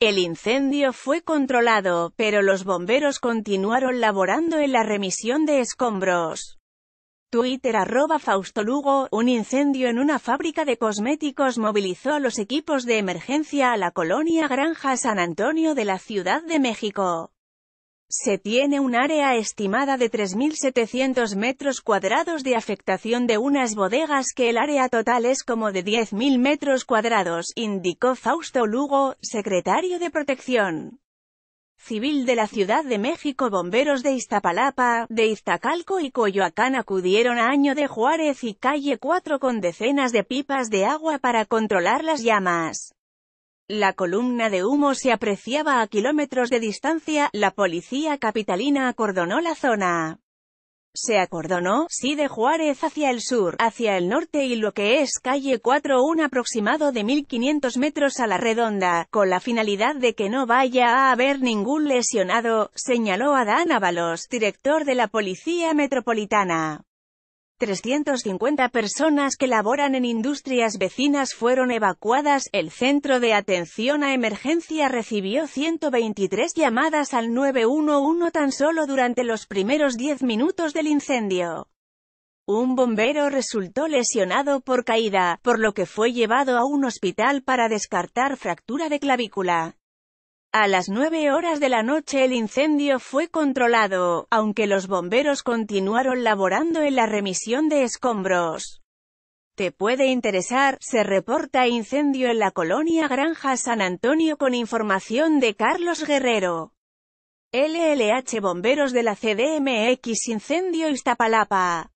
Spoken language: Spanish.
El incendio fue controlado, pero los bomberos continuaron laborando en la remisión de escombros. Twitter arroba Fausto Lugo, un incendio en una fábrica de cosméticos movilizó a los equipos de emergencia a la colonia Granja San Antonio de la Ciudad de México. Se tiene un área estimada de 3.700 metros cuadrados de afectación de unas bodegas que el área total es como de 10.000 metros cuadrados, indicó Fausto Lugo, secretario de Protección Civil de la Ciudad de México. Bomberos de Iztapalapa, de Iztacalco y Coyoacán acudieron a Año de Juárez y Calle 4 con decenas de pipas de agua para controlar las llamas. La columna de humo se apreciaba a kilómetros de distancia, la policía capitalina acordonó la zona. Se acordonó, sí de Juárez hacia el sur, hacia el norte y lo que es calle 4 un aproximado de 1500 metros a la redonda, con la finalidad de que no vaya a haber ningún lesionado, señaló Adán Ábalos, director de la Policía Metropolitana. 350 personas que laboran en industrias vecinas fueron evacuadas, el Centro de Atención a Emergencia recibió 123 llamadas al 911 tan solo durante los primeros 10 minutos del incendio. Un bombero resultó lesionado por caída, por lo que fue llevado a un hospital para descartar fractura de clavícula. A las 9 horas de la noche el incendio fue controlado, aunque los bomberos continuaron laborando en la remisión de escombros. Te puede interesar, se reporta incendio en la colonia Granja San Antonio con información de Carlos Guerrero. LLH Bomberos de la CDMX Incendio Iztapalapa.